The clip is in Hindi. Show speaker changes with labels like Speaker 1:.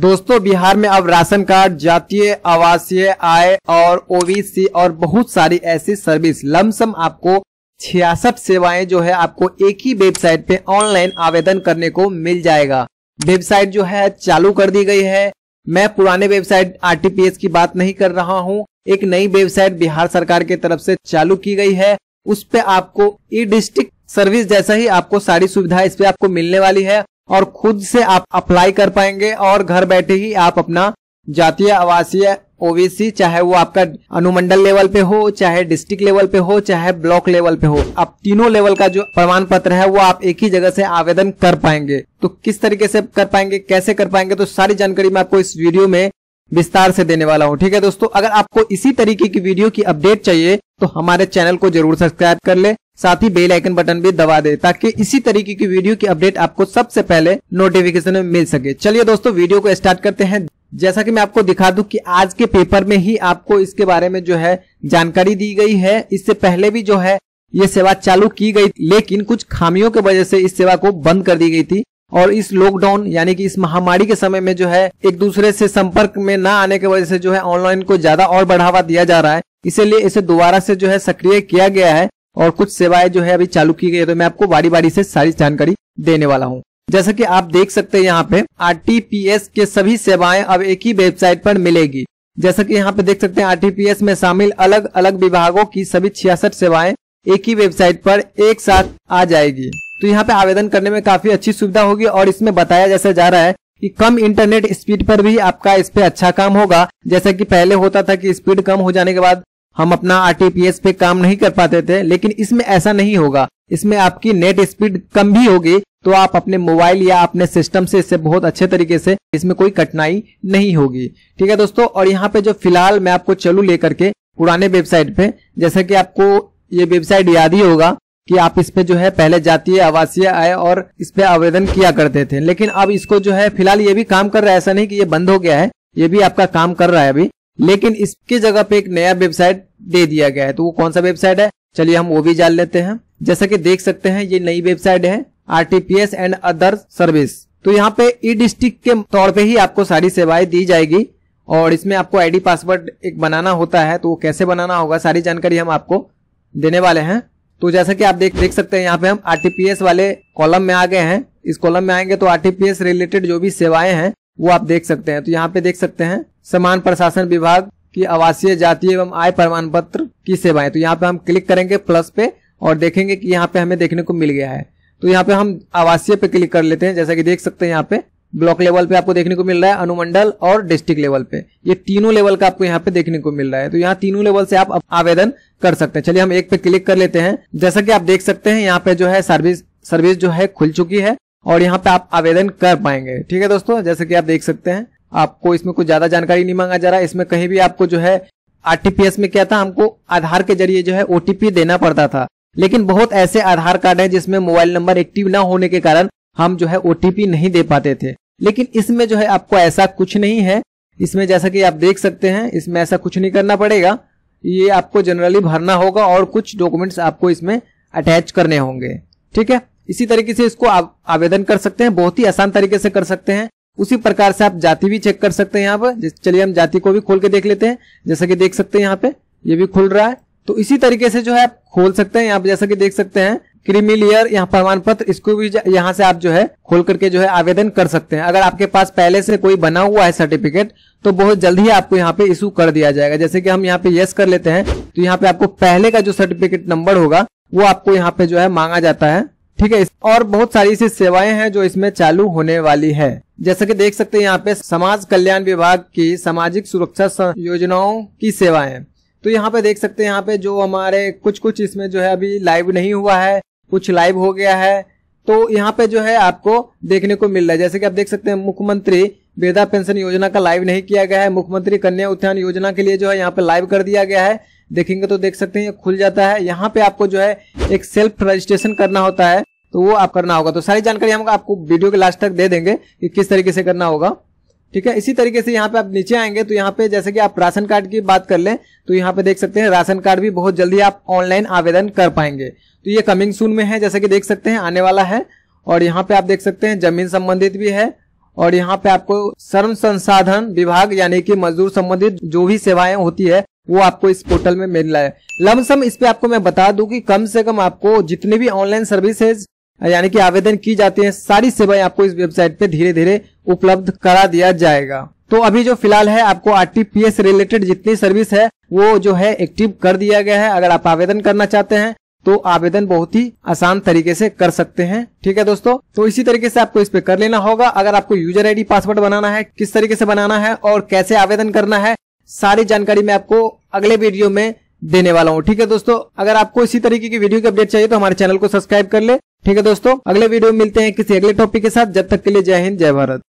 Speaker 1: दोस्तों बिहार में अब राशन कार्ड जातीय आवासीय आय और ओबीसी और बहुत सारी ऐसी सर्विस लमसम आपको छियासठ सेवाएं जो है आपको एक ही वेबसाइट पे ऑनलाइन आवेदन करने को मिल जाएगा वेबसाइट जो है चालू कर दी गई है मैं पुराने वेबसाइट आरटीपीएस की बात नहीं कर रहा हूँ एक नई वेबसाइट बिहार सरकार की तरफ से चालू की गई है उस पे आपको ई डिस्ट्रिक्ट सर्विस जैसा ही आपको सारी सुविधा इस पे आपको मिलने वाली है और खुद से आप अप्लाई कर पाएंगे और घर बैठे ही आप अपना जातीय आवासीय ओबीसी चाहे वो आपका अनुमंडल लेवल पे हो चाहे डिस्ट्रिक्ट लेवल पे हो चाहे ब्लॉक लेवल पे हो आप तीनों लेवल का जो प्रमाण पत्र है वो आप एक ही जगह से आवेदन कर पाएंगे तो किस तरीके से कर पाएंगे कैसे कर पाएंगे तो सारी जानकारी मैं आपको इस वीडियो में विस्तार से देने वाला हूँ ठीक है दोस्तों अगर आपको इसी तरीके की वीडियो की अपडेट चाहिए तो हमारे चैनल को जरूर सब्सक्राइब कर ले साथ ही बेल आइकन बटन भी दबा दे ताकि इसी तरीके की वीडियो की अपडेट आपको सबसे पहले नोटिफिकेशन में मिल सके चलिए दोस्तों वीडियो को स्टार्ट करते हैं जैसा कि मैं आपको दिखा दूं कि आज के पेपर में ही आपको इसके बारे में जो है जानकारी दी गई है इससे पहले भी जो है ये सेवा चालू की गई लेकिन कुछ खामियों के वजह से इस सेवा को बंद कर दी गई थी और इस लॉकडाउन यानी कि इस महामारी के समय में जो है एक दूसरे से संपर्क में ना आने की वजह से जो है ऑनलाइन को ज्यादा और बढ़ावा दिया जा रहा है इसीलिए इसे दोबारा से जो है सक्रिय किया गया है और कुछ सेवाएं जो है अभी चालू की गई है तो मैं आपको बारी बारी से सारी जानकारी देने वाला हूँ जैसा की आप देख सकते हैं यहाँ पे आर के सभी सेवाएं अब एक ही वेबसाइट पर मिलेगी जैसा की यहाँ पे देख सकते हैं आर में शामिल अलग अलग विभागों की सभी छियासठ सेवाएं एक ही वेबसाइट पर एक साथ आ जाएगी तो यहाँ पे आवेदन करने में काफी अच्छी सुविधा होगी और इसमें बताया जैसे जा रहा है कि कम इंटरनेट स्पीड पर भी आपका इस पे अच्छा काम होगा जैसा कि पहले होता था कि स्पीड कम हो जाने के बाद हम अपना आरटीपीएस पे काम नहीं कर पाते थे लेकिन इसमें ऐसा नहीं होगा इसमें आपकी नेट स्पीड कम भी होगी तो आप अपने मोबाइल या अपने सिस्टम से इससे बहुत अच्छे तरीके से इसमें कोई कठिनाई नहीं होगी ठीक है दोस्तों और यहाँ पे जो फिलहाल मैं आपको चलू लेकर के पुराने वेबसाइट पे जैसा कि आपको ये वेबसाइट याद ही होगा कि आप इस पे जो है पहले जातीय आवासीय आय और इस पे आवेदन किया करते थे लेकिन अब इसको जो है फिलहाल ये भी काम कर रहा है ऐसा नहीं कि ये बंद हो गया है ये भी आपका काम कर रहा है अभी लेकिन इसके जगह पे एक नया वेबसाइट दे दिया गया है तो वो कौन सा वेबसाइट है चलिए हम वो भी जान लेते हैं जैसा की देख सकते हैं ये नई वेबसाइट है आर एंड अदर सर्विस तो यहाँ पे ई डिस्ट्रिक्ट के तौर पर ही आपको सारी सेवाएं दी जाएगी और इसमें आपको आईडी पासवर्ड एक बनाना होता है तो वो कैसे बनाना होगा सारी जानकारी हम आपको देने वाले हैं तो जैसा कि आप देख देख सकते हैं यहाँ पे हम आरटीपीएस वाले कॉलम में आ गए हैं इस कॉलम में आएंगे तो आरटीपीएस रिलेटेड जो भी सेवाएं हैं वो आप देख सकते हैं तो यहाँ पे देख सकते हैं समान प्रशासन विभाग की आवासीय जातीय एवं आय प्रमाण पत्र की सेवाएं तो यहाँ पे हम क्लिक करेंगे प्लस पे और देखेंगे कि यहाँ पे हमें देखने को मिल गया है तो यहाँ पे हम आवासीय पे क्लिक कर लेते हैं जैसा कि देख सकते हैं यहाँ पे ब्लॉक लेवल पे आपको देखने को मिल रहा है अनुमंडल और डिस्ट्रिक्ट लेवल पे ये तीनों लेवल का आपको यहाँ पे देखने को मिल रहा है तो यहाँ तीनों लेवल से आप आवेदन कर सकते हैं चलिए हम एक पे क्लिक कर लेते हैं जैसा कि आप देख सकते हैं यहाँ पे जो है सर्विस सर्विस जो है खुल चुकी है और यहाँ पे आप आवेदन कर पाएंगे ठीक है दोस्तों जैसे कि आप देख सकते हैं आपको इसमें कुछ ज्यादा जानकारी नहीं मांगा जा रहा है इसमें कहीं भी आपको जो है आरटीपीएस में क्या था हमको आधार के जरिए जो है ओटीपी देना पड़ता था लेकिन बहुत ऐसे आधार कार्ड है जिसमें मोबाइल नंबर एक्टिव ना होने के कारण हम जो है ओटीपी नहीं दे पाते थे लेकिन इसमें जो है आपको ऐसा कुछ नहीं है इसमें जैसा कि आप देख सकते हैं इसमें ऐसा कुछ नहीं करना पड़ेगा ये आपको जनरली भरना होगा और कुछ डॉक्यूमेंट्स आपको इसमें अटैच करने होंगे ठीक है इसी तरीके से इसको आप आवेदन कर सकते हैं बहुत ही आसान तरीके से कर सकते हैं उसी प्रकार से आप जाति भी चेक कर सकते हैं यहाँ पर चलिए हम जाति को भी खोल के देख लेते हैं जैसा कि देख सकते हैं यहाँ पे ये भी खुल रहा है तो इसी तरीके से जो है आप खोल सकते हैं यहाँ पे जैसा कि देख सकते हैं क्रिमिलियर यहाँ प्रमाण पत्र इसको भी यहाँ से आप जो है खोल करके जो है आवेदन कर सकते हैं अगर आपके पास पहले से कोई बना हुआ है सर्टिफिकेट तो बहुत जल्दी ही आपको यहाँ पे इशू कर दिया जाएगा जैसे कि हम यहाँ पे यस कर लेते हैं तो यहाँ पे आपको पहले का जो सर्टिफिकेट नंबर होगा वो आपको यहाँ पे जो है मांगा जाता है ठीक है और बहुत सारी ऐसी सेवाएं हैं जो इसमें चालू होने वाली है जैसा कि देख सकते हैं यहाँ पे समाज कल्याण विभाग की सामाजिक सुरक्षा योजनाओं की सेवाएं तो यहाँ पे देख सकते हैं यहाँ पे जो हमारे कुछ कुछ इसमें जो है अभी लाइव नहीं हुआ है कुछ लाइव हो गया है तो यहाँ पे जो है आपको देखने को मिल रहा है जैसे कि आप देख सकते हैं मुख्यमंत्री वृद्धा पेंशन योजना का लाइव नहीं किया गया है मुख्यमंत्री कन्या उत्थान योजना के लिए जो है यहाँ पे लाइव कर दिया गया है देखेंगे तो देख सकते हैं ये खुल जाता है यहाँ पे आपको जो है एक सेल्फ रजिस्ट्रेशन करना होता है तो वो आप करना होगा तो सारी जानकारी हम आपको वीडियो के लास्ट तक दे देंगे कि किस तरीके से करना होगा ठीक है इसी तरीके से यहाँ पे आप नीचे आएंगे तो यहाँ पे जैसे कि आप राशन कार्ड की बात कर लें तो यहाँ पे देख सकते हैं राशन कार्ड भी बहुत जल्दी आप ऑनलाइन आवेदन कर पाएंगे तो ये कमिंग सून में है जैसे कि देख सकते हैं आने वाला है और यहाँ पे आप देख सकते हैं जमीन संबंधित भी है और यहाँ पे आपको श्रम संसाधन विभाग यानी कि मजदूर संबंधित जो भी सेवाएं होती है वो आपको इस पोर्टल में मिल रहा है लमसम इस पे आपको मैं बता दूं कि कम से कम आपको जितनी भी ऑनलाइन सर्विसेज यानी कि आवेदन की जाती है सारी सेवाएं आपको इस वेबसाइट पे धीरे धीरे उपलब्ध करा दिया जाएगा तो अभी जो फिलहाल है आपको आरटीपीएस रिलेटेड जितनी सर्विस है वो जो है एक्टिव कर दिया गया है अगर आप आवेदन करना चाहते हैं तो आवेदन बहुत ही आसान तरीके से कर सकते हैं ठीक है दोस्तों तो इसी तरीके से आपको इस पे कर लेना होगा अगर आपको यूजर आईडी पासवर्ड बनाना है किस तरीके से बनाना है और कैसे आवेदन करना है सारी जानकारी मैं आपको अगले वीडियो में देने वाला हूँ ठीक है दोस्तों अगर आपको इसी तरीके की वीडियो की अपडेट चाहिए तो हमारे चैनल को सब्सक्राइब कर ले ठीक है दोस्तों अगले वीडियो में मिलते हैं किसी अगले टॉपिक के साथ जब तक के लिए जय हिंद जय भारत